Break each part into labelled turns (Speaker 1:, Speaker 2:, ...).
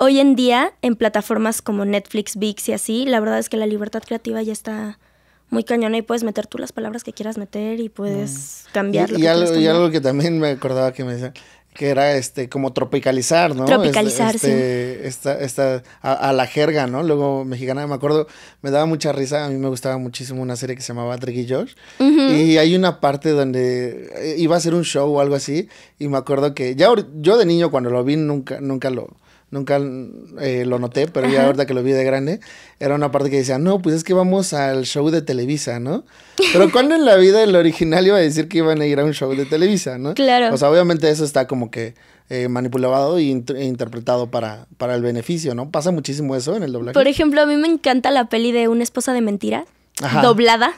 Speaker 1: hoy en día en plataformas como Netflix, VIX y así, la verdad es que la libertad creativa ya está muy cañona y puedes meter tú las palabras que quieras meter y puedes cambiarlas. Mm. cambiar. Y, algo,
Speaker 2: que también me acordaba que me decían, que era este como tropicalizar, ¿no? Tropicalizar, este, este, sí. Esta, esta, a, la jerga, ¿no? Luego mexicana, me acuerdo, me daba mucha risa, a mí me gustaba muchísimo una serie que se llamaba Trick Josh, y hay una parte donde eh, iba a ser un show o algo así, y me acuerdo que ya yo de niño cuando lo vi nunca, nunca lo nunca eh, lo noté, pero ya ahorita que lo vi de grande, era una parte que decía, no, pues es que vamos al show de Televisa, ¿no? Pero cuando en la vida el original iba a decir que iban a ir a un show de Televisa, ¿no? Claro. O sea, obviamente eso está como que eh, manipulado e, e, interpretado para, para el beneficio, ¿no? Pasa muchísimo eso en el doblaje. Por ejemplo,
Speaker 1: a mí me encanta la peli de Una esposa de mentira,
Speaker 2: doblada.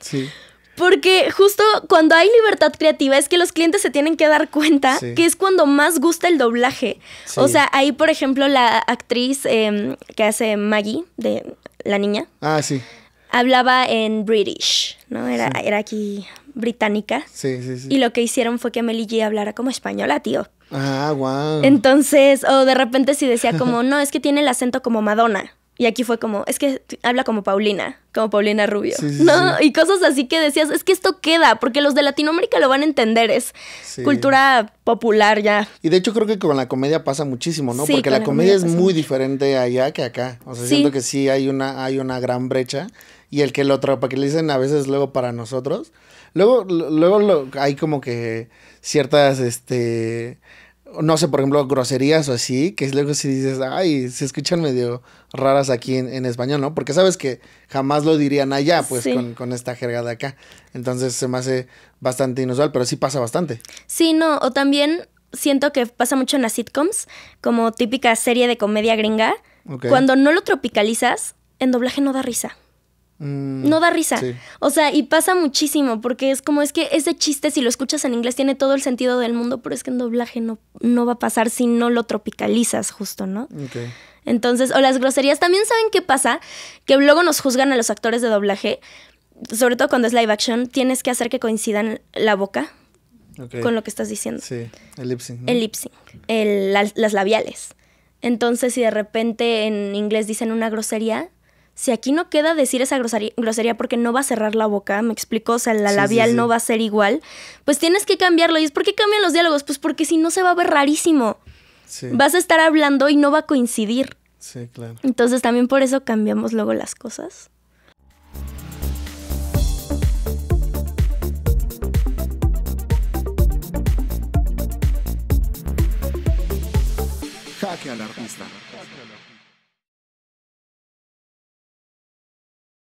Speaker 2: Sí.
Speaker 1: Porque justo cuando hay libertad creativa es que los clientes se tienen que dar cuenta que es cuando más gusta el doblaje. O sea, ahí, por ejemplo, la actriz em, que hace Maggie, de la niña. Ah, sí. Hablaba en British, ¿no? Era, era aquí británica. Sí, sí, sí. Y lo que hicieron fue que Meli G hablara como española, tío.
Speaker 2: Ah, wow.
Speaker 1: Entonces, o de repente si decía como, no, es que tiene el acento como Madonna. Y aquí fue como, es que habla como Paulina, como Paulina Rubio, ¿no? Y cosas así que decías, es que esto queda, porque los de Latinoamérica lo van a entender, es cultura popular ya.
Speaker 2: Y de hecho creo que con la comedia pasa muchísimo, ¿no? porque la, comedia, es muy diferente allá que acá. O sea, siento que sí hay una, hay una gran brecha y el que lo dicen a veces luego para nosotros. Luego, luego hay como que ciertas, este no sé, por ejemplo, groserías o así, que luego si dices, ay, se escuchan medio raras aquí en, español, ¿no? Porque sabes que jamás lo dirían allá, pues, con, esta jerga de acá. Entonces se me hace bastante inusual, pero sí pasa bastante.
Speaker 1: Sí, no, o también siento que pasa mucho en las sitcoms, como típica serie de comedia gringa. Cuando no lo tropicalizas, en doblaje no da risa. Mm, no da risa. O sea, y pasa muchísimo, porque es como es que ese chiste, si lo escuchas en inglés, tiene todo el sentido del mundo, pero es que en doblaje no, no va a pasar si no lo tropicalizas justo, ¿no? Entonces, o las groserías, también saben qué pasa, que luego nos juzgan a los actores de doblaje, sobre todo cuando es live action, tienes que hacer que coincidan la boca
Speaker 2: con lo que estás diciendo. Sí, el lip sync. El lip
Speaker 1: las labiales. Entonces, si de repente en inglés dicen una grosería, si aquí no queda decir esa grosería, porque no va a cerrar la boca, me explico, o sea, la labial no va a ser igual, pues tienes que cambiarlo. ¿Y es por qué cambian los diálogos? Pues porque si no se va a ver rarísimo. Vas a estar hablando y no va a coincidir. Sí, claro. Entonces también por eso cambiamos luego las cosas.
Speaker 2: Jaque al artista.